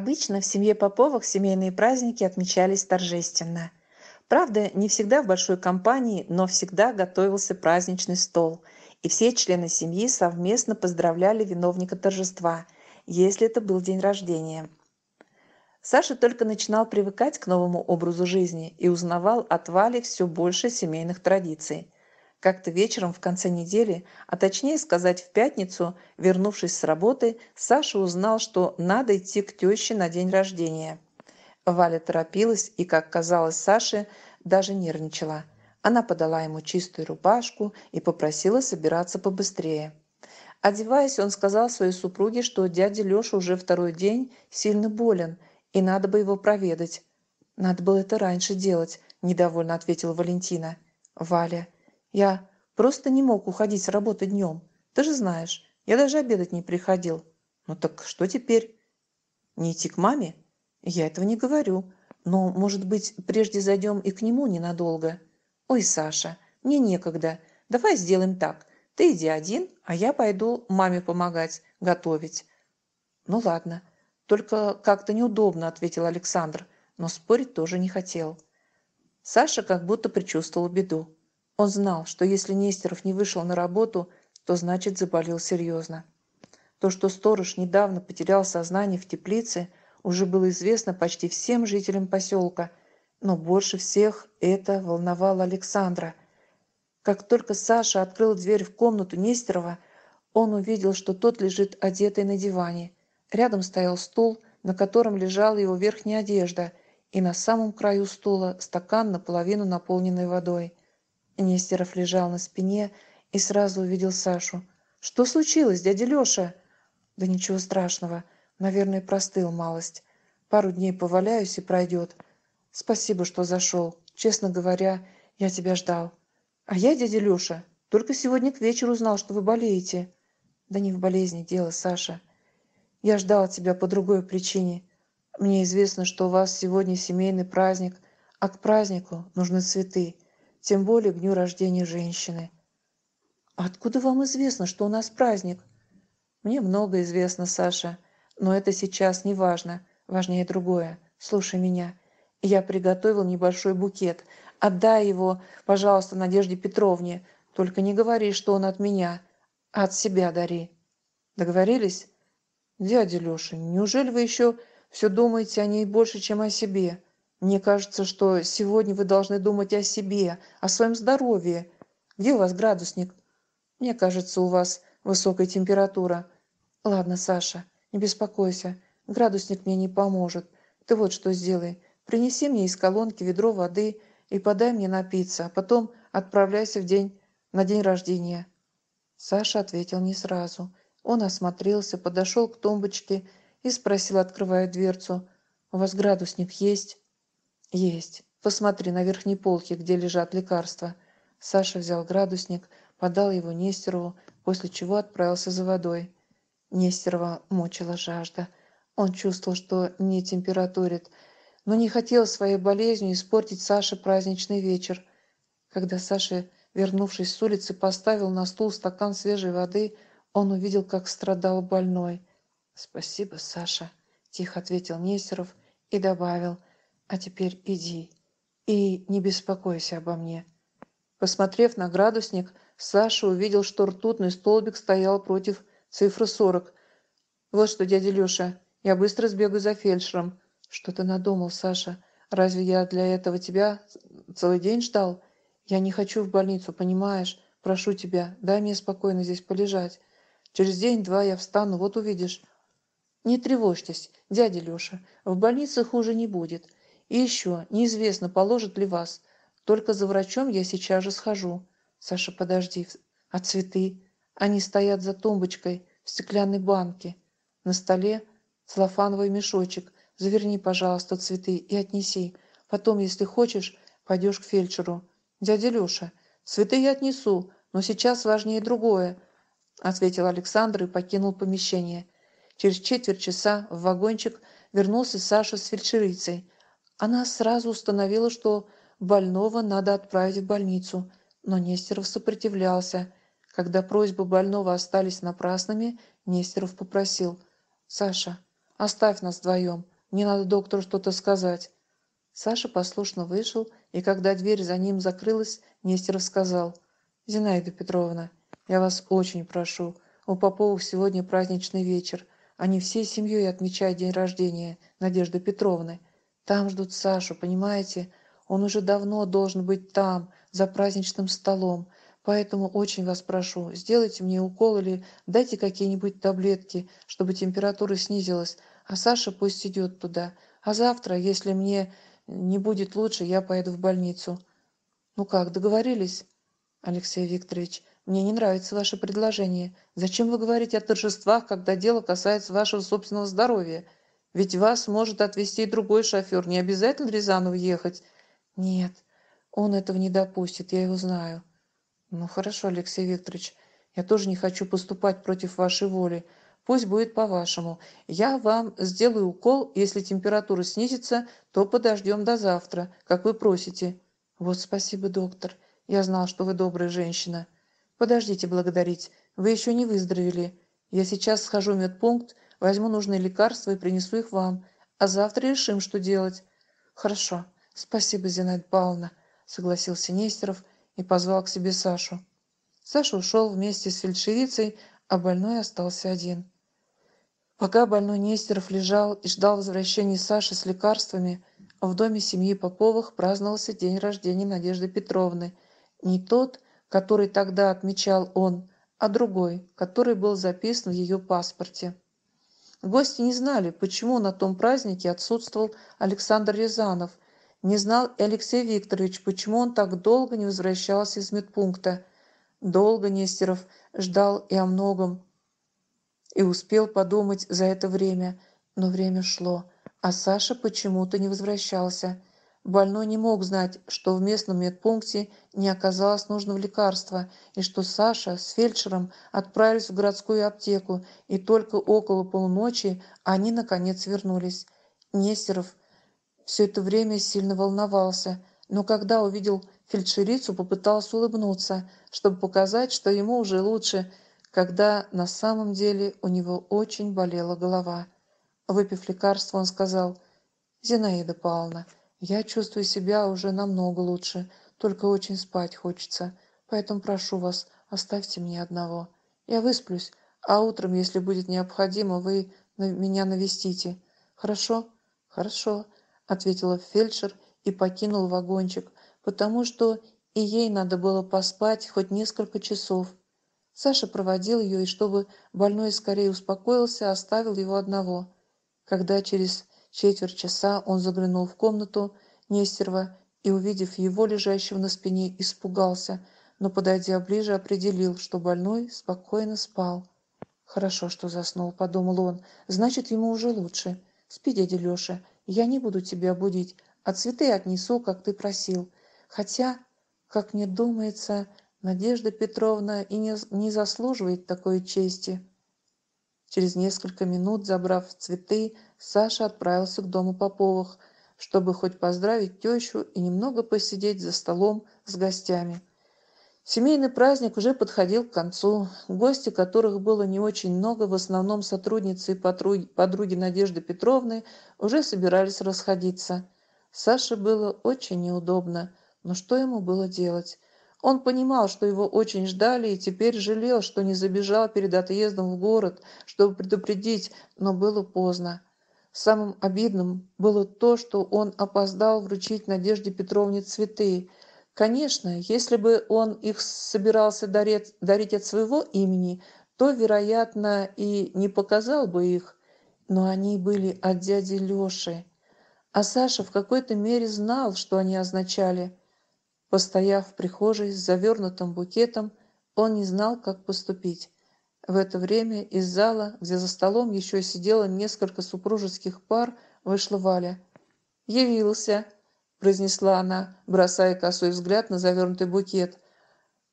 Обычно в семье Поповых семейные праздники отмечались торжественно. Правда, не всегда в большой компании, но всегда готовился праздничный стол, и все члены семьи совместно поздравляли виновника торжества, если это был день рождения. Саша только начинал привыкать к новому образу жизни и узнавал от Вали все больше семейных традиций – как-то вечером в конце недели, а точнее сказать в пятницу, вернувшись с работы, Саша узнал, что надо идти к теще на день рождения. Валя торопилась и, как казалось Саше, даже нервничала. Она подала ему чистую рубашку и попросила собираться побыстрее. Одеваясь, он сказал своей супруге, что дядя Леша уже второй день сильно болен, и надо бы его проведать. «Надо было это раньше делать», – недовольно ответила Валентина. «Валя, я просто не мог уходить с работы днем. Ты же знаешь, я даже обедать не приходил. Ну так что теперь? Не идти к маме? Я этого не говорю. Но, может быть, прежде зайдем и к нему ненадолго? Ой, Саша, мне некогда. Давай сделаем так. Ты иди один, а я пойду маме помогать, готовить. Ну ладно. Только как-то неудобно, ответил Александр, но спорить тоже не хотел. Саша как будто предчувствовал беду. Он знал, что если Нестеров не вышел на работу, то значит заболел серьезно. То, что сторож недавно потерял сознание в теплице, уже было известно почти всем жителям поселка, но больше всех это волновало Александра. Как только Саша открыл дверь в комнату Нестерова, он увидел, что тот лежит одетый на диване. Рядом стоял стул, на котором лежала его верхняя одежда, и на самом краю стула стакан наполовину наполненный водой. Нестеров лежал на спине и сразу увидел Сашу. «Что случилось, дядя Леша?» «Да ничего страшного. Наверное, простыл малость. Пару дней поваляюсь и пройдет. Спасибо, что зашел. Честно говоря, я тебя ждал». «А я, дядя Леша, только сегодня к вечеру узнал, что вы болеете». «Да не в болезни дело, Саша. Я ждал тебя по другой причине. Мне известно, что у вас сегодня семейный праздник, а к празднику нужны цветы» тем более к дню рождения женщины. Откуда вам известно, что у нас праздник? Мне много известно, Саша, но это сейчас не важно. Важнее другое. Слушай меня. Я приготовил небольшой букет. Отдай его, пожалуйста, Надежде Петровне. Только не говори, что он от меня. От себя дари. Договорились? Дядя Леша, неужели вы еще все думаете о ней больше, чем о себе? Мне кажется, что сегодня вы должны думать о себе, о своем здоровье. Где у вас градусник? Мне кажется, у вас высокая температура. Ладно, Саша, не беспокойся. Градусник мне не поможет. Ты вот что сделай. Принеси мне из колонки ведро воды и подай мне напиться, а потом отправляйся в день, на день рождения. Саша ответил не сразу. Он осмотрелся, подошел к тумбочке и спросил, открывая дверцу, «У вас градусник есть?» Есть. Посмотри на верхней полке, где лежат лекарства. Саша взял градусник, подал его Нестерову, после чего отправился за водой. Нестерова мучила жажда. Он чувствовал, что не температурит, но не хотел своей болезнью испортить Саше праздничный вечер. Когда Саша, вернувшись с улицы, поставил на стул стакан свежей воды, он увидел, как страдал больной. «Спасибо, Саша», – тихо ответил Нестеров и добавил – а теперь иди и не беспокойся обо мне. Посмотрев на градусник, Саша увидел, что ртутный столбик стоял против цифры 40. Вот что, дядя Леша, я быстро сбегаю за фельдшером. Что ты надумал, Саша? Разве я для этого тебя целый день ждал? Я не хочу в больницу, понимаешь? Прошу тебя, дай мне спокойно здесь полежать. Через день-два я встану, вот увидишь. Не тревожьтесь, дядя Леша, в больнице хуже не будет. И еще, неизвестно, положат ли вас. Только за врачом я сейчас же схожу. Саша, подожди. А цветы? Они стоят за тумбочкой в стеклянной банке. На столе целлофановый мешочек. Заверни, пожалуйста, цветы и отнеси. Потом, если хочешь, пойдешь к фельдшеру. Дядя Леша, цветы я отнесу, но сейчас важнее другое, ответил Александр и покинул помещение. Через четверть часа в вагончик вернулся Саша с фельдшерицей. Она сразу установила, что больного надо отправить в больницу, но Нестеров сопротивлялся. Когда просьбы больного остались напрасными, Нестеров попросил. «Саша, оставь нас вдвоем, мне надо доктору что-то сказать». Саша послушно вышел, и когда дверь за ним закрылась, Нестеров сказал. «Зинаида Петровна, я вас очень прошу, у Поповых сегодня праздничный вечер. Они всей семьей отмечают день рождения Надежды Петровны». Там ждут Сашу, понимаете? Он уже давно должен быть там, за праздничным столом. Поэтому очень вас прошу, сделайте мне укол или дайте какие-нибудь таблетки, чтобы температура снизилась, а Саша пусть идет туда. А завтра, если мне не будет лучше, я поеду в больницу. Ну как, договорились? Алексей Викторович, мне не нравится ваше предложение. Зачем вы говорите о торжествах, когда дело касается вашего собственного здоровья? Ведь вас может отвезти другой шофер, не обязательно в Рязанов ехать. Нет, он этого не допустит, я его знаю. Ну хорошо, Алексей Викторович, я тоже не хочу поступать против вашей воли. Пусть будет по-вашему. Я вам сделаю укол, если температура снизится, то подождем до завтра, как вы просите. Вот спасибо, доктор. Я знал, что вы добрая женщина. Подождите благодарить. Вы еще не выздоровели. Я сейчас схожу в медпункт, Возьму нужные лекарства и принесу их вам. А завтра решим, что делать. Хорошо. Спасибо, Зинаида Павловна, согласился Нестеров и позвал к себе Сашу. Саша ушел вместе с фельдшерицей, а больной остался один. Пока больной Нестеров лежал и ждал возвращения Саши с лекарствами, в доме семьи Поповых праздновался день рождения Надежды Петровны. Не тот, который тогда отмечал он, а другой, который был записан в ее паспорте. Гости не знали, почему на том празднике отсутствовал Александр Рязанов. Не знал и Алексей Викторович, почему он так долго не возвращался из медпункта. Долго Нестеров ждал и о многом, и успел подумать за это время, но время шло, а Саша почему-то не возвращался. Больной не мог знать, что в местном медпункте не оказалось нужного лекарства, и что Саша с фельдшером отправились в городскую аптеку, и только около полуночи они, наконец, вернулись. Нестеров все это время сильно волновался, но когда увидел фельдшерицу, попытался улыбнуться, чтобы показать, что ему уже лучше, когда на самом деле у него очень болела голова. Выпив лекарство, он сказал «Зинаида Павловна». Я чувствую себя уже намного лучше, только очень спать хочется. Поэтому прошу вас, оставьте меня одного. Я высплюсь, а утром, если будет необходимо, вы меня навестите. Хорошо? Хорошо, ответила фельдшер и покинул вагончик, потому что и ей надо было поспать хоть несколько часов. Саша проводил ее и, чтобы больной скорее успокоился, оставил его одного. Когда через четверть часа он заглянул в комнату Нестерова и, увидев его, лежащего на спине, испугался, но, подойдя ближе, определил, что больной спокойно спал. «Хорошо, что заснул», — подумал он. «Значит, ему уже лучше. Спи, дядя Леша, я не буду тебя будить, а цветы отнесу, как ты просил. Хотя, как мне думается, Надежда Петровна и не, не заслуживает такой чести». Через несколько минут, забрав цветы, Саша отправился к дому Поповых, чтобы хоть поздравить тещу и немного посидеть за столом с гостями. Семейный праздник уже подходил к концу. Гости, которых было не очень много, в основном сотрудницы и подруги, Надежды Петровны, уже собирались расходиться. Саше было очень неудобно, но что ему было делать? Он понимал, что его очень ждали, и теперь жалел, что не забежал перед отъездом в город, чтобы предупредить, но было поздно. Самым обидным было то, что он опоздал вручить Надежде Петровне цветы. Конечно, если бы он их собирался дарить, дарить от своего имени, то, вероятно, и не показал бы их. Но они были от дяди Лёши. А Саша в какой-то мере знал, что они означали. Постояв в прихожей с завернутым букетом, он не знал, как поступить. В это время из зала, где за столом еще сидело несколько супружеских пар, вышла Валя. «Явился!» – произнесла она, бросая косой взгляд на завернутый букет.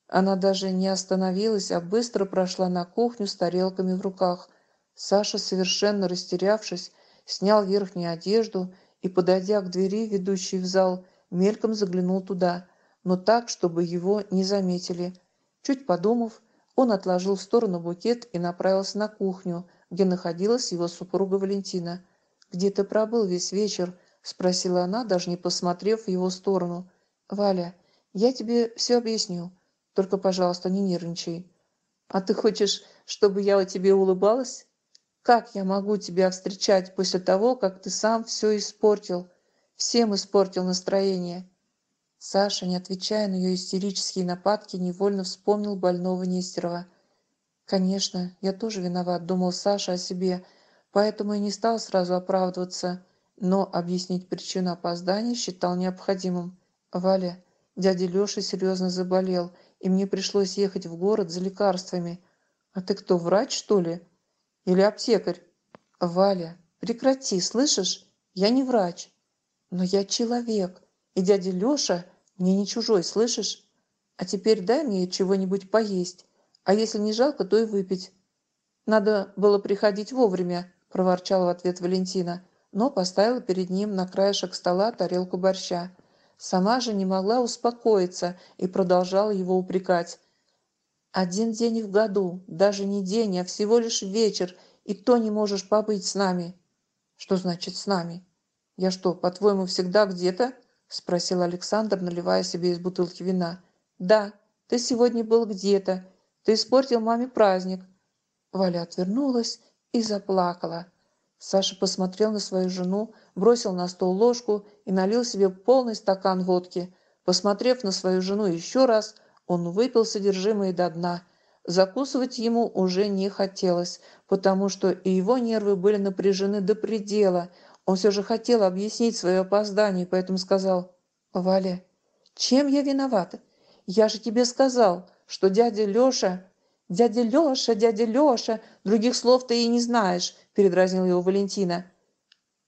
Она даже не остановилась, а быстро прошла на кухню с тарелками в руках. Саша, совершенно растерявшись, снял верхнюю одежду и, подойдя к двери, ведущей в зал, мельком заглянул туда, но так, чтобы его не заметили. Чуть подумав, он отложил в сторону букет и направился на кухню, где находилась его супруга Валентина. «Где ты пробыл весь вечер?» – спросила она, даже не посмотрев в его сторону. «Валя, я тебе все объясню. Только, пожалуйста, не нервничай». «А ты хочешь, чтобы я у тебе улыбалась? Как я могу тебя встречать после того, как ты сам все испортил? Всем испортил настроение?» Саша, не отвечая на ее истерические нападки, невольно вспомнил больного Нестерова. «Конечно, я тоже виноват», — думал Саша о себе, поэтому и не стал сразу оправдываться, но объяснить причину опоздания считал необходимым. «Валя, дядя Леша серьезно заболел, и мне пришлось ехать в город за лекарствами. А ты кто, врач, что ли? Или аптекарь?» «Валя, прекрати, слышишь? Я не врач, но я человек». И дядя Леша мне не чужой, слышишь? А теперь дай мне чего-нибудь поесть, а если не жалко, то и выпить. Надо было приходить вовремя, проворчала в ответ Валентина, но поставила перед ним на краешек стола тарелку борща. Сама же не могла успокоиться и продолжала его упрекать. «Один день в году, даже не день, а всего лишь вечер, и то не можешь побыть с нами». «Что значит «с нами»? Я что, по-твоему, всегда где-то?» – спросил Александр, наливая себе из бутылки вина. «Да, ты сегодня был где-то. Ты испортил маме праздник». Валя отвернулась и заплакала. Саша посмотрел на свою жену, бросил на стол ложку и налил себе полный стакан водки. Посмотрев на свою жену еще раз, он выпил содержимое до дна. Закусывать ему уже не хотелось, потому что и его нервы были напряжены до предела – он все же хотел объяснить свое опоздание, поэтому сказал, «Валя, чем я виновата? Я же тебе сказал, что дядя Леша...» «Дядя Леша, дядя Леша, других слов ты и не знаешь», – передразнил его Валентина.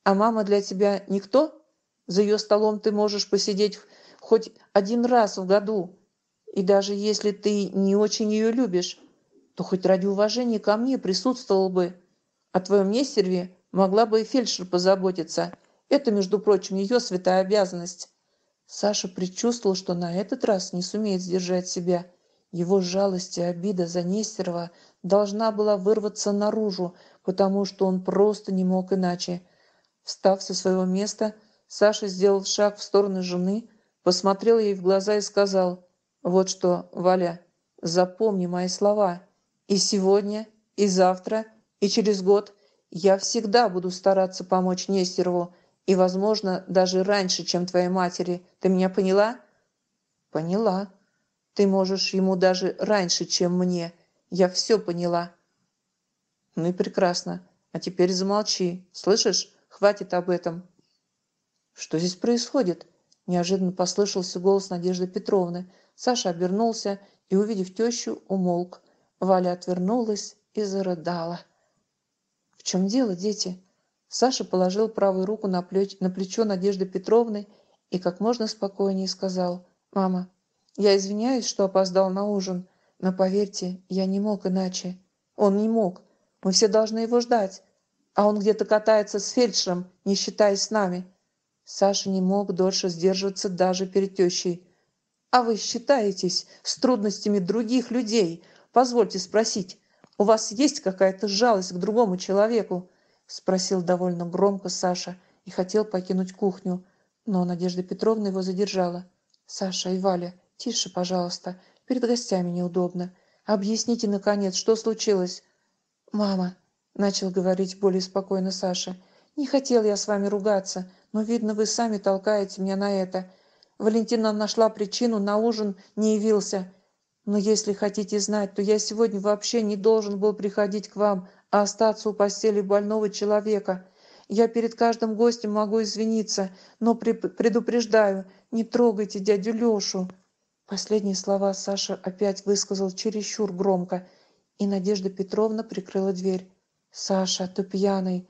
«А мама для тебя никто? За ее столом ты можешь посидеть хоть один раз в году. И даже если ты не очень ее любишь, то хоть ради уважения ко мне присутствовал бы. А твоем несерве Могла бы и фельдшер позаботиться. Это, между прочим, ее святая обязанность. Саша предчувствовал, что на этот раз не сумеет сдержать себя. Его жалость и обида за Нестерова должна была вырваться наружу, потому что он просто не мог иначе. Встав со своего места, Саша сделал шаг в сторону жены, посмотрел ей в глаза и сказал, «Вот что, Валя, запомни мои слова. И сегодня, и завтра, и через год – я всегда буду стараться помочь Нестерову, и, возможно, даже раньше, чем твоей матери. Ты меня поняла?» «Поняла. Ты можешь ему даже раньше, чем мне. Я все поняла». «Ну и прекрасно. А теперь замолчи. Слышишь? Хватит об этом». «Что здесь происходит?» Неожиданно послышался голос Надежды Петровны. Саша обернулся и, увидев тещу, умолк. Валя отвернулась и зарыдала. «В чем дело, дети?» Саша положил правую руку на, плеч, на плечо Надежды Петровны и как можно спокойнее сказал «Мама, я извиняюсь, что опоздал на ужин, но поверьте, я не мог иначе. Он не мог. Мы все должны его ждать. А он где-то катается с фельдшером, не считаясь с нами». Саша не мог дольше сдерживаться даже перед тещей. «А вы считаетесь с трудностями других людей? Позвольте спросить, у вас есть какая-то жалость к другому человеку? Спросил довольно громко Саша и хотел покинуть кухню, но Надежда Петровна его задержала. «Саша и Валя, тише, пожалуйста, перед гостями неудобно. Объясните, наконец, что случилось?» «Мама», — начал говорить более спокойно Саша, — «не хотел я с вами ругаться, но, видно, вы сами толкаете меня на это. Валентина нашла причину, на ужин не явился. Но если хотите знать, то я сегодня вообще не должен был приходить к вам, а остаться у постели больного человека. Я перед каждым гостем могу извиниться, но предупреждаю, не трогайте дядю Лешу». Последние слова Саша опять высказал чересчур громко, и Надежда Петровна прикрыла дверь. «Саша, ты пьяный!»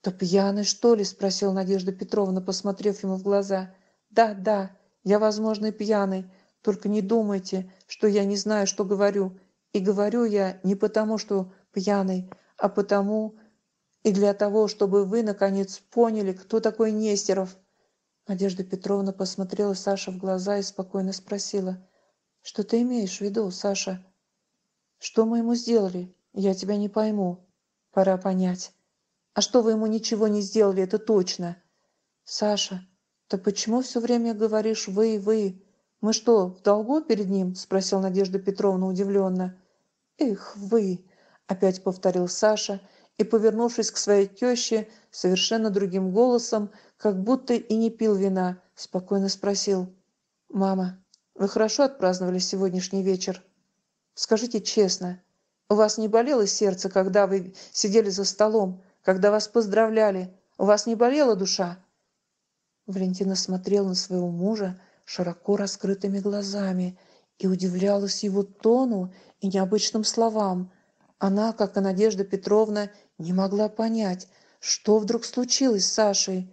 «Ты пьяный, что ли?» – спросила Надежда Петровна, посмотрев ему в глаза. «Да, да, я, возможно, и пьяный, только не думайте, что я не знаю, что говорю. И говорю я не потому, что пьяный, а потому и для того, чтобы вы, наконец, поняли, кто такой Нестеров». Надежда Петровна посмотрела Саше в глаза и спокойно спросила. «Что ты имеешь в виду, Саша?» «Что мы ему сделали? Я тебя не пойму. Пора понять. А что вы ему ничего не сделали, это точно?» «Саша, то почему все время говоришь «вы» «вы»? «Мы что, в долгу перед ним?» – спросил Надежда Петровна удивленно. «Эх вы!» – опять повторил Саша и, повернувшись к своей теще, совершенно другим голосом, как будто и не пил вина, спокойно спросил. «Мама, вы хорошо отпраздновали сегодняшний вечер? Скажите честно, у вас не болело сердце, когда вы сидели за столом, когда вас поздравляли? У вас не болела душа?» Валентина смотрела на своего мужа, широко раскрытыми глазами и удивлялась его тону и необычным словам. Она, как и Надежда Петровна, не могла понять, что вдруг случилось с Сашей.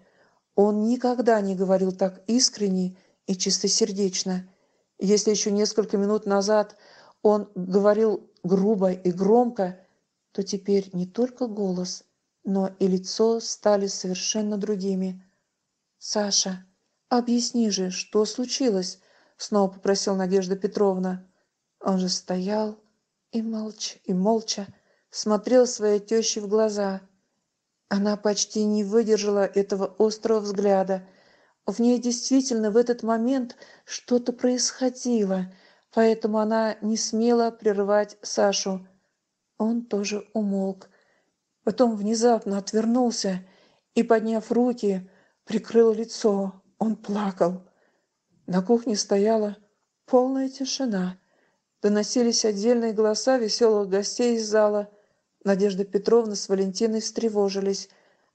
Он никогда не говорил так искренне и чистосердечно. Если еще несколько минут назад он говорил грубо и громко, то теперь не только голос, но и лицо стали совершенно другими. «Саша», «Объясни же, что случилось?» — снова попросил Надежда Петровна. Он же стоял и молча, и молча смотрел своей тещи в глаза. Она почти не выдержала этого острого взгляда. В ней действительно в этот момент что-то происходило, поэтому она не смела прерывать Сашу. Он тоже умолк. Потом внезапно отвернулся и, подняв руки, прикрыл лицо. Он плакал. На кухне стояла полная тишина. Доносились отдельные голоса веселых гостей из зала. Надежда Петровна с Валентиной встревожились.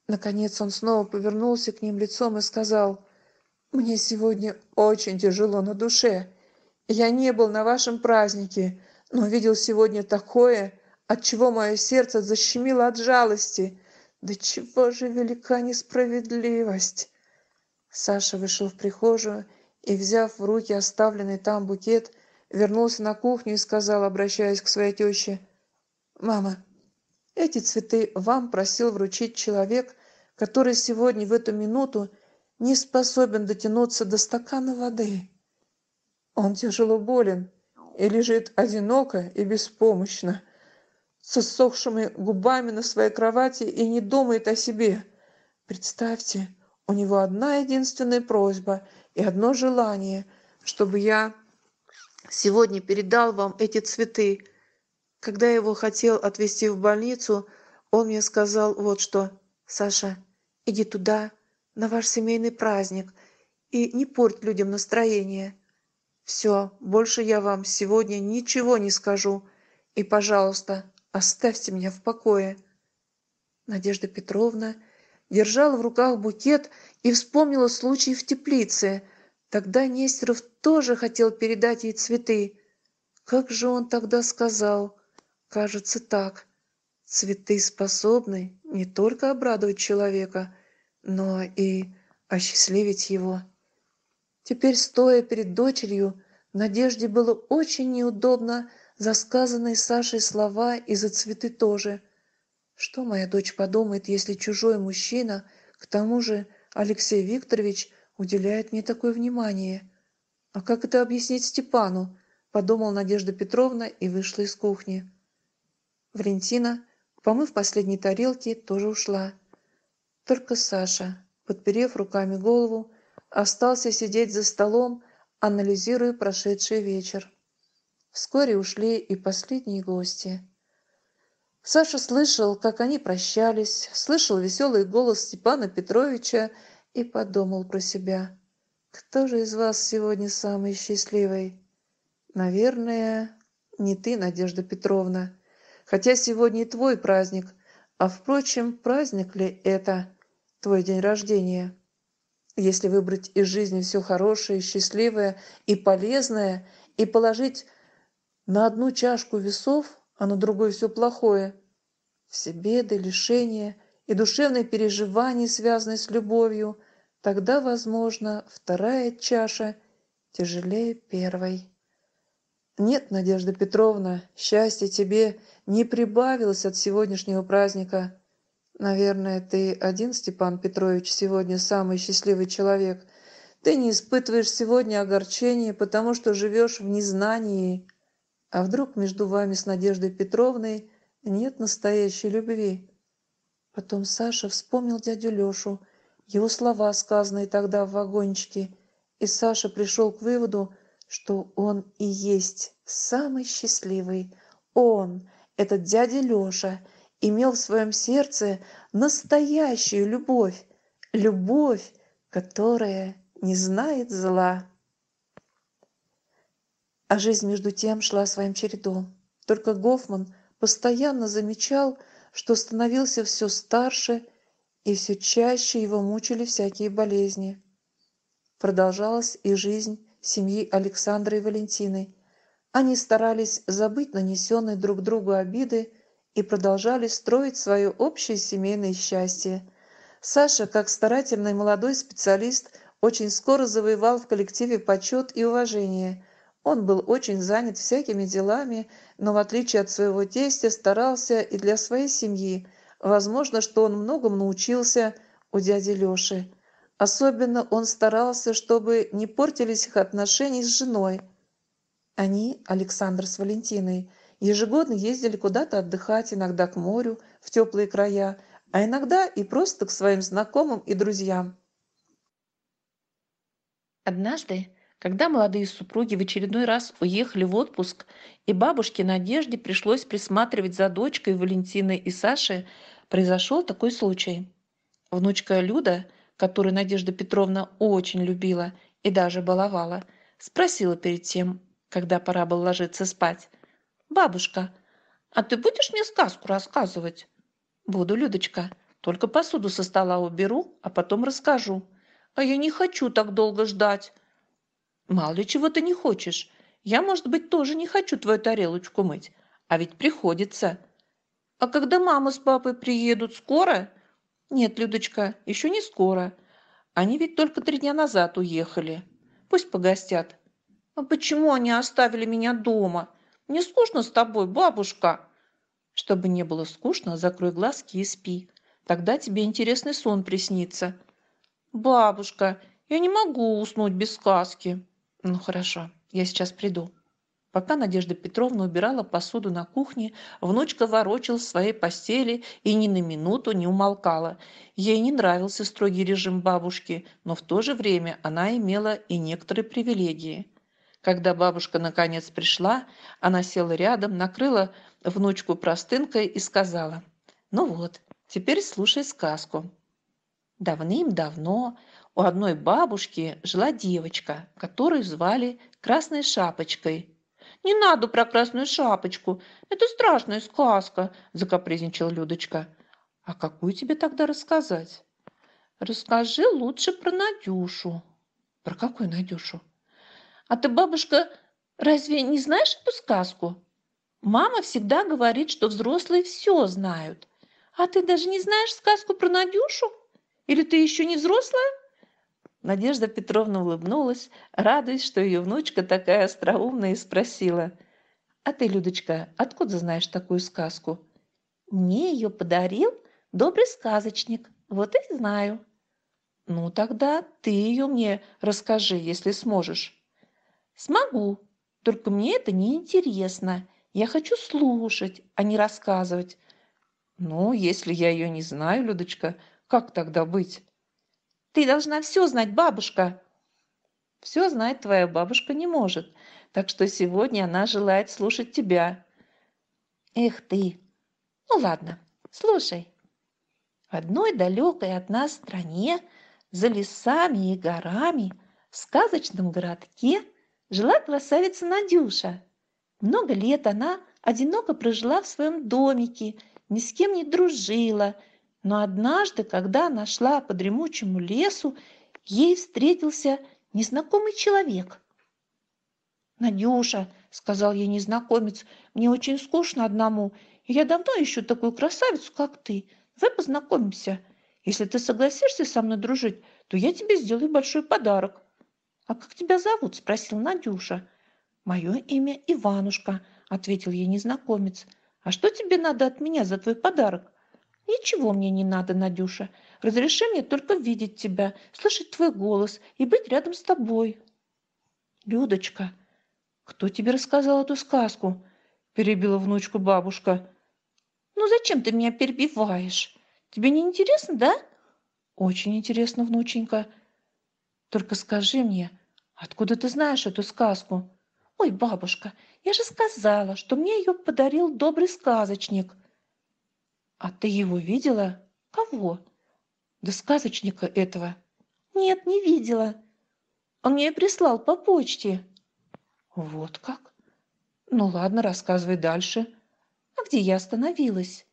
Наконец он снова повернулся к ним лицом и сказал, «Мне сегодня очень тяжело на душе. Я не был на вашем празднике, но видел сегодня такое, от чего мое сердце защемило от жалости. Да чего же велика несправедливость!» Саша вышел в прихожую и, взяв в руки оставленный там букет, вернулся на кухню и сказал, обращаясь к своей теще, «Мама, эти цветы вам просил вручить человек, который сегодня в эту минуту не способен дотянуться до стакана воды. Он тяжело болен и лежит одиноко и беспомощно, с иссохшими губами на своей кровати и не думает о себе. Представьте, у него одна единственная просьба и одно желание, чтобы я сегодня передал вам эти цветы. Когда я его хотел отвезти в больницу, он мне сказал вот что. «Саша, иди туда, на ваш семейный праздник, и не порть людям настроение. Все, больше я вам сегодня ничего не скажу. И, пожалуйста, оставьте меня в покое». Надежда Петровна держала в руках букет и вспомнила случай в теплице. Тогда Нестеров тоже хотел передать ей цветы. Как же он тогда сказал? Кажется, так. Цветы способны не только обрадовать человека, но и осчастливить его. Теперь, стоя перед дочерью, Надежде было очень неудобно за сказанные Сашей слова и за цветы тоже – что моя дочь подумает, если чужой мужчина, к тому же Алексей Викторович, уделяет мне такое внимание? А как это объяснить Степану? подумал Надежда Петровна и вышла из кухни. Валентина, помыв последние тарелки, тоже ушла. Только Саша, подперев руками голову, остался сидеть за столом, анализируя прошедший вечер. Вскоре ушли и последние гости. Саша слышал, как они прощались, слышал веселый голос Степана Петровича и подумал про себя. «Кто же из вас сегодня самый счастливый?» «Наверное, не ты, Надежда Петровна. Хотя сегодня и твой праздник. А, впрочем, праздник ли это? Твой день рождения?» Если выбрать из жизни все хорошее, счастливое и полезное и положить на одну чашку весов – а на другой все плохое. Все беды, лишения и душевные переживания, связанные с любовью, тогда, возможно, вторая чаша тяжелее первой. Нет, Надежда Петровна, счастья тебе не прибавилось от сегодняшнего праздника. Наверное, ты один, Степан Петрович, сегодня самый счастливый человек. Ты не испытываешь сегодня огорчения, потому что живешь в незнании. А вдруг между вами с Надеждой Петровной нет настоящей любви? Потом Саша вспомнил дядю Лешу, его слова, сказанные тогда в вагончике, и Саша пришел к выводу, что он и есть самый счастливый. Он, этот дядя Леша, имел в своем сердце настоящую любовь, любовь, которая не знает зла. А жизнь между тем шла своим чередом. Только Гофман постоянно замечал, что становился все старше, и все чаще его мучили всякие болезни. Продолжалась и жизнь семьи Александра и Валентины. Они старались забыть нанесенные друг другу обиды и продолжали строить свое общее семейное счастье. Саша, как старательный молодой специалист, очень скоро завоевал в коллективе почет и уважение – он был очень занят всякими делами, но в отличие от своего тестя старался и для своей семьи. Возможно, что он многому научился у дяди Лёши. Особенно он старался, чтобы не портились их отношения с женой. Они, Александр с Валентиной, ежегодно ездили куда-то отдыхать, иногда к морю, в теплые края, а иногда и просто к своим знакомым и друзьям. Однажды когда молодые супруги в очередной раз уехали в отпуск, и бабушке Надежде пришлось присматривать за дочкой Валентиной и Сашей, произошел такой случай. Внучка Люда, которую Надежда Петровна очень любила и даже баловала, спросила перед тем, когда пора было ложиться спать. «Бабушка, а ты будешь мне сказку рассказывать?» «Буду, Людочка. Только посуду со стола уберу, а потом расскажу». «А я не хочу так долго ждать», Мало ли чего ты не хочешь. Я, может быть, тоже не хочу твою тарелочку мыть. А ведь приходится. А когда мама с папой приедут, скоро? Нет, Людочка, еще не скоро. Они ведь только три дня назад уехали. Пусть погостят. А почему они оставили меня дома? Мне скучно с тобой, бабушка. Чтобы не было скучно, закрой глазки и спи. Тогда тебе интересный сон приснится. Бабушка, я не могу уснуть без сказки. Ну хорошо, я сейчас приду. Пока Надежда Петровна убирала посуду на кухне, внучка ворочалась в своей постели и ни на минуту не умолкала. Ей не нравился строгий режим бабушки, но в то же время она имела и некоторые привилегии. Когда бабушка наконец пришла, она села рядом, накрыла внучку простынкой и сказала, «Ну вот, теперь слушай сказку». Давным-давно у одной бабушки жила девочка, которую звали Красной Шапочкой. «Не надо про Красную Шапочку, это страшная сказка», – закапризничала Людочка. «А какую тебе тогда рассказать?» «Расскажи лучше про Надюшу». «Про какую Надюшу?» «А ты, бабушка, разве не знаешь эту сказку?» «Мама всегда говорит, что взрослые все знают. А ты даже не знаешь сказку про Надюшу? Или ты еще не взрослая?» Надежда Петровна улыбнулась, радуясь, что ее внучка такая остроумная, и спросила. «А ты, Людочка, откуда знаешь такую сказку?» «Мне ее подарил добрый сказочник, вот и знаю». «Ну, тогда ты ее мне расскажи, если сможешь». «Смогу, только мне это не интересно. Я хочу слушать, а не рассказывать». «Ну, если я ее не знаю, Людочка, как тогда быть?» Ты должна все знать, бабушка. Все знать твоя бабушка не может. Так что сегодня она желает слушать тебя. Эх ты. Ну ладно, слушай. В одной далекой от нас стране, за лесами и горами, в сказочном городке жила красавица Надюша. Много лет она одиноко прожила в своем домике, ни с кем не дружила – но однажды, когда она шла по дремучему лесу, ей встретился незнакомый человек. «Надюша», — сказал ей незнакомец, — «мне очень скучно одному, и я давно ищу такую красавицу, как ты. Давай познакомимся. Если ты согласишься со мной дружить, то я тебе сделаю большой подарок». «А как тебя зовут?» – спросил Надюша. «Мое имя Иванушка», – ответил ей незнакомец. «А что тебе надо от меня за твой подарок?» Ничего мне не надо, Надюша. Разреши мне только видеть тебя, слышать твой голос и быть рядом с тобой. Людочка, кто тебе рассказал эту сказку? Перебила внучку бабушка. Ну зачем ты меня перебиваешь? Тебе не интересно, да? Очень интересно, внученька. Только скажи мне, откуда ты знаешь эту сказку? Ой, бабушка, я же сказала, что мне ее подарил добрый сказочник – а ты его видела? Кого? Да сказочника этого. Нет, не видела. Он мне и прислал по почте. Вот как? Ну ладно, рассказывай дальше. А где я остановилась?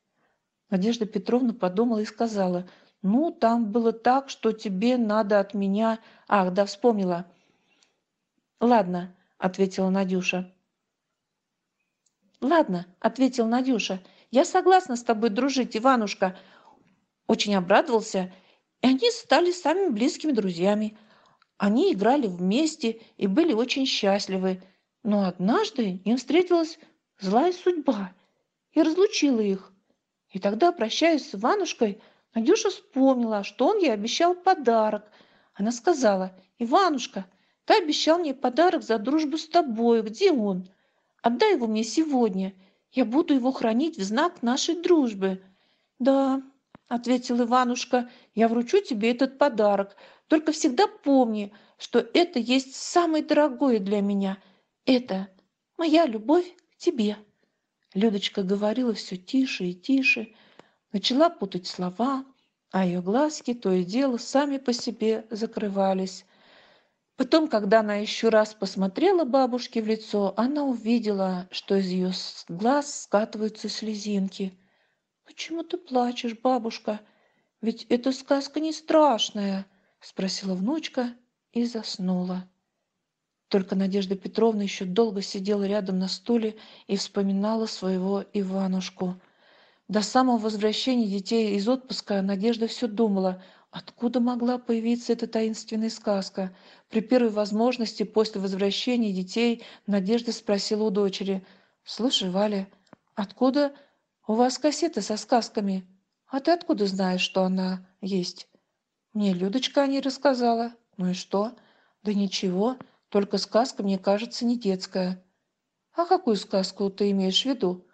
Надежда Петровна подумала и сказала. Ну, там было так, что тебе надо от меня... Ах, да, вспомнила. Ладно, ответила Надюша. Ладно, ответил Надюша. Я согласна с тобой дружить, Иванушка. Очень обрадовался, и они стали самыми близкими друзьями. Они играли вместе и были очень счастливы. Но однажды им встретилась злая судьба и разлучила их. И тогда, прощаясь с Иванушкой, Надюша вспомнила, что он ей обещал подарок. Она сказала, «Иванушка, ты обещал мне подарок за дружбу с тобой. Где он? Отдай его мне сегодня я буду его хранить в знак нашей дружбы да ответил иванушка я вручу тебе этот подарок только всегда помни что это есть самое дорогое для меня это моя любовь к тебе людочка говорила все тише и тише начала путать слова а ее глазки то и дело сами по себе закрывались Потом, когда она еще раз посмотрела бабушке в лицо, она увидела, что из ее глаз скатываются слезинки. «Почему ты плачешь, бабушка? Ведь эта сказка не страшная!» — спросила внучка и заснула. Только Надежда Петровна еще долго сидела рядом на стуле и вспоминала своего Иванушку. До самого возвращения детей из отпуска Надежда все думала — Откуда могла появиться эта таинственная сказка? При первой возможности после возвращения детей Надежда спросила у дочери. «Слушай, Валя, откуда у вас кассета со сказками? А ты откуда знаешь, что она есть?» «Мне Людочка о ней рассказала». «Ну и что?» «Да ничего, только сказка, мне кажется, не детская». «А какую сказку ты имеешь в виду?»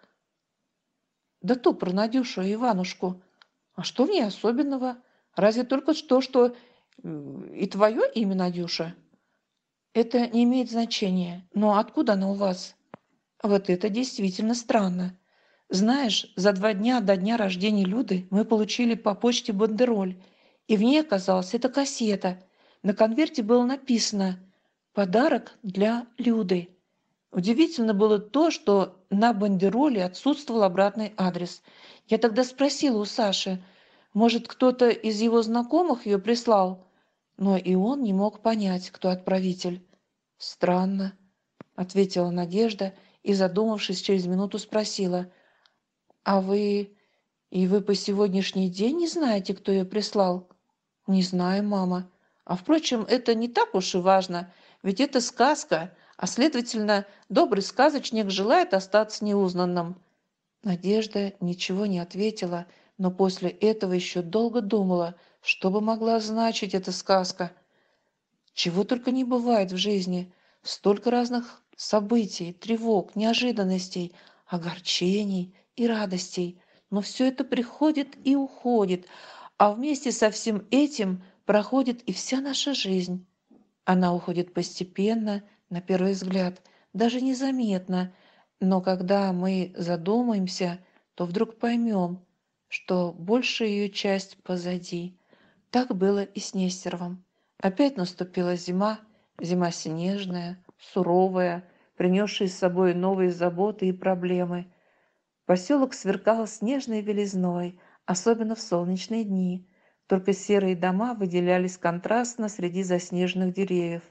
«Да ту про Надюшу и Иванушку». «А что в ней особенного?» Разве только то, что и твое имя, Надюша, это не имеет значения. Но откуда оно у вас? Вот это действительно странно. Знаешь, за два дня до дня рождения Люды мы получили по почте бандероль, и в ней оказалась эта кассета. На конверте было написано «Подарок для Люды». Удивительно было то, что на бандероле отсутствовал обратный адрес. Я тогда спросила у Саши – может, кто-то из его знакомых ее прислал? Но и он не мог понять, кто отправитель. «Странно», — ответила Надежда и, задумавшись, через минуту спросила. «А вы... и вы по сегодняшний день не знаете, кто ее прислал?» «Не знаю, мама. А, впрочем, это не так уж и важно, ведь это сказка, а, следовательно, добрый сказочник желает остаться неузнанным». Надежда ничего не ответила, — но после этого еще долго думала, что бы могла значить эта сказка. Чего только не бывает в жизни, столько разных событий, тревог, неожиданностей, огорчений и радостей. Но все это приходит и уходит, а вместе со всем этим проходит и вся наша жизнь. Она уходит постепенно, на первый взгляд, даже незаметно, но когда мы задумаемся, то вдруг поймем, что большая ее часть позади. Так было и с Нестеровым. Опять наступила зима, зима снежная, суровая, принесшая с собой новые заботы и проблемы. Поселок сверкал снежной белизной, особенно в солнечные дни. Только серые дома выделялись контрастно среди заснеженных деревьев.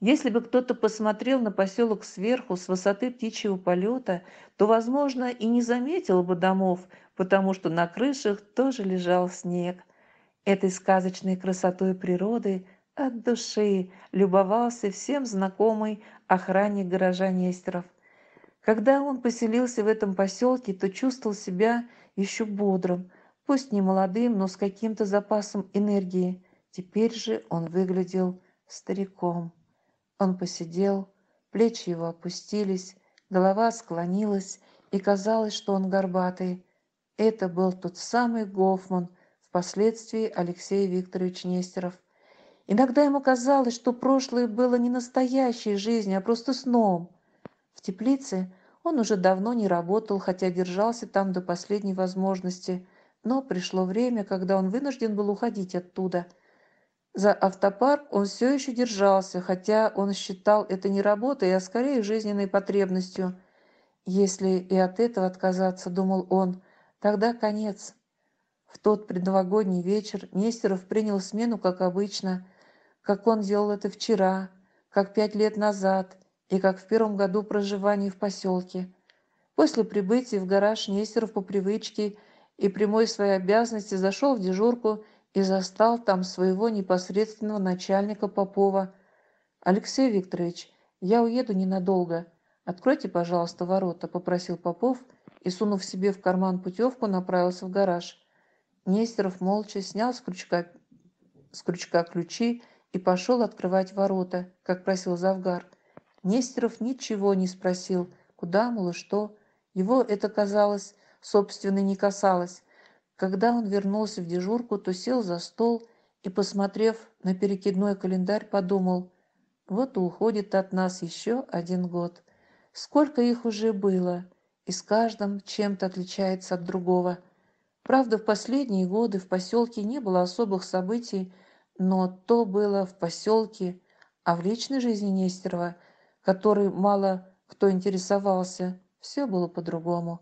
Если бы кто-то посмотрел на поселок сверху, с высоты птичьего полета, то, возможно, и не заметил бы домов, потому что на крышах тоже лежал снег. Этой сказочной красотой природы от души любовался всем знакомый охранник гаража Нестеров. Когда он поселился в этом поселке, то чувствовал себя еще бодрым, пусть не молодым, но с каким-то запасом энергии. Теперь же он выглядел стариком. Он посидел, плечи его опустились, голова склонилась, и казалось, что он горбатый. Это был тот самый Гофман, впоследствии Алексей Викторович Нестеров. Иногда ему казалось, что прошлое было не настоящей жизнью, а просто сном. В теплице он уже давно не работал, хотя держался там до последней возможности, но пришло время, когда он вынужден был уходить оттуда. За автопарк он все еще держался, хотя он считал это не работой, а скорее жизненной потребностью. «Если и от этого отказаться», — думал он, — Тогда конец. В тот предновогодний вечер Нестеров принял смену, как обычно, как он делал это вчера, как пять лет назад и как в первом году проживания в поселке. После прибытия в гараж Нестеров по привычке и прямой своей обязанности зашел в дежурку и застал там своего непосредственного начальника Попова. «Алексей Викторович, я уеду ненадолго. Откройте, пожалуйста, ворота», — попросил Попов — и, сунув себе в карман путевку, направился в гараж. Нестеров молча снял с крючка, с крючка ключи и пошел открывать ворота, как просил Завгар. Нестеров ничего не спросил, куда, мол, и что. Его это, казалось, собственно, не касалось. Когда он вернулся в дежурку, то сел за стол и, посмотрев на перекидной календарь, подумал, вот уходит от нас еще один год. Сколько их уже было? и с каждым чем-то отличается от другого. Правда, в последние годы в поселке не было особых событий, но то было в поселке, а в личной жизни Нестерова, которой мало кто интересовался, все было по-другому.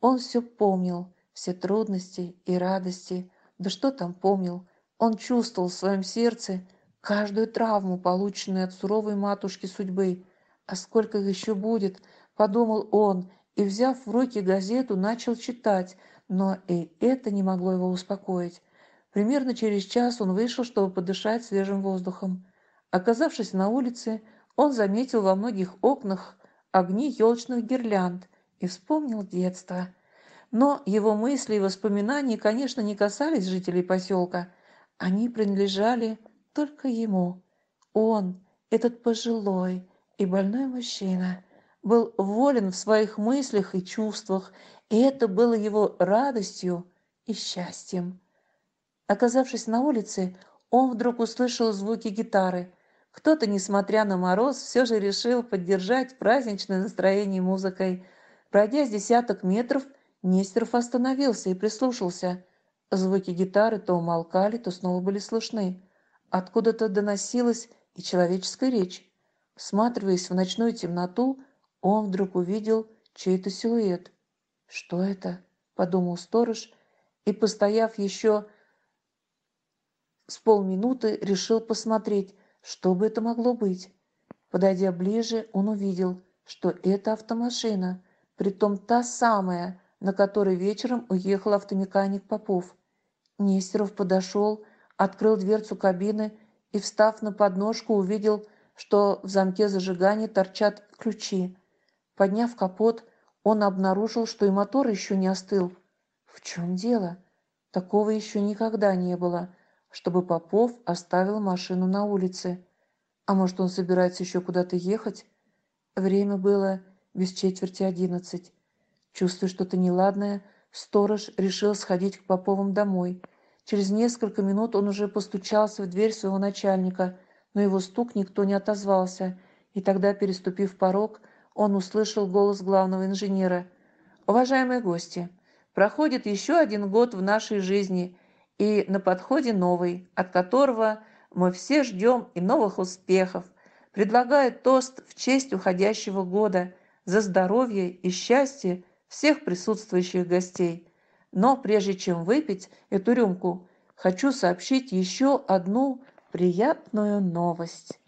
Он все помнил, все трудности и радости, да что там помнил, он чувствовал в своем сердце каждую травму, полученную от суровой матушки судьбы. А сколько их еще будет, подумал он, и, взяв в руки газету, начал читать, но и это не могло его успокоить. Примерно через час он вышел, чтобы подышать свежим воздухом. Оказавшись на улице, он заметил во многих окнах огни елочных гирлянд и вспомнил детство. Но его мысли и воспоминания, конечно, не касались жителей поселка. Они принадлежали только ему. Он, этот пожилой и больной мужчина – был волен в своих мыслях и чувствах, и это было его радостью и счастьем. Оказавшись на улице, он вдруг услышал звуки гитары. Кто-то, несмотря на мороз, все же решил поддержать праздничное настроение музыкой. Пройдя с десяток метров, Нестеров остановился и прислушался. Звуки гитары то умолкали, то снова были слышны. Откуда-то доносилась и человеческая речь. Всматриваясь в ночную темноту, он вдруг увидел чей-то силуэт. «Что это?» – подумал сторож и, постояв еще с полминуты, решил посмотреть, что бы это могло быть. Подойдя ближе, он увидел, что это автомашина, притом та самая, на которой вечером уехал автомеханик Попов. Нестеров подошел, открыл дверцу кабины и, встав на подножку, увидел, что в замке зажигания торчат ключи. Подняв капот, он обнаружил, что и мотор еще не остыл. В чем дело? Такого еще никогда не было, чтобы Попов оставил машину на улице. А может, он собирается еще куда-то ехать? Время было без четверти одиннадцать. Чувствуя что-то неладное, сторож решил сходить к Поповым домой. Через несколько минут он уже постучался в дверь своего начальника, но его стук никто не отозвался, и тогда, переступив порог, он услышал голос главного инженера. «Уважаемые гости, проходит еще один год в нашей жизни, и на подходе новый, от которого мы все ждем и новых успехов. Предлагаю тост в честь уходящего года за здоровье и счастье всех присутствующих гостей. Но прежде чем выпить эту рюмку, хочу сообщить еще одну приятную новость.